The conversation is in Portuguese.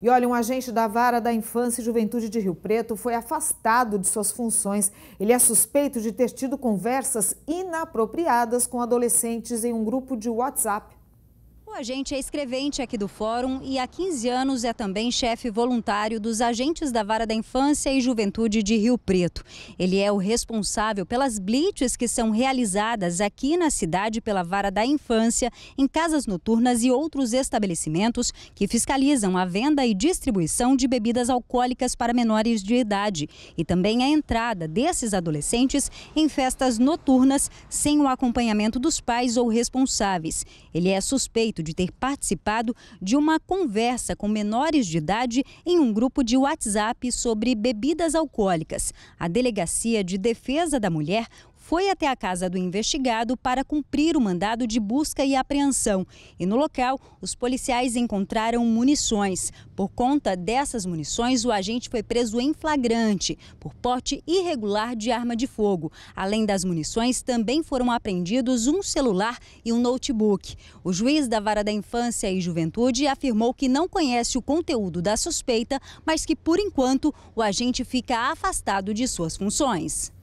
E olha, um agente da Vara da Infância e Juventude de Rio Preto foi afastado de suas funções. Ele é suspeito de ter tido conversas inapropriadas com adolescentes em um grupo de WhatsApp a gente é escrevente aqui do Fórum e há 15 anos é também chefe voluntário dos agentes da Vara da Infância e Juventude de Rio Preto. Ele é o responsável pelas blitzes que são realizadas aqui na cidade pela Vara da Infância, em casas noturnas e outros estabelecimentos que fiscalizam a venda e distribuição de bebidas alcoólicas para menores de idade e também a entrada desses adolescentes em festas noturnas sem o acompanhamento dos pais ou responsáveis. Ele é suspeito de ter participado de uma conversa com menores de idade em um grupo de WhatsApp sobre bebidas alcoólicas. A Delegacia de Defesa da Mulher foi até a casa do investigado para cumprir o mandado de busca e apreensão. E no local, os policiais encontraram munições. Por conta dessas munições, o agente foi preso em flagrante por porte irregular de arma de fogo. Além das munições, também foram apreendidos um celular e um notebook. O juiz da Vara da Infância e Juventude afirmou que não conhece o conteúdo da suspeita, mas que, por enquanto, o agente fica afastado de suas funções.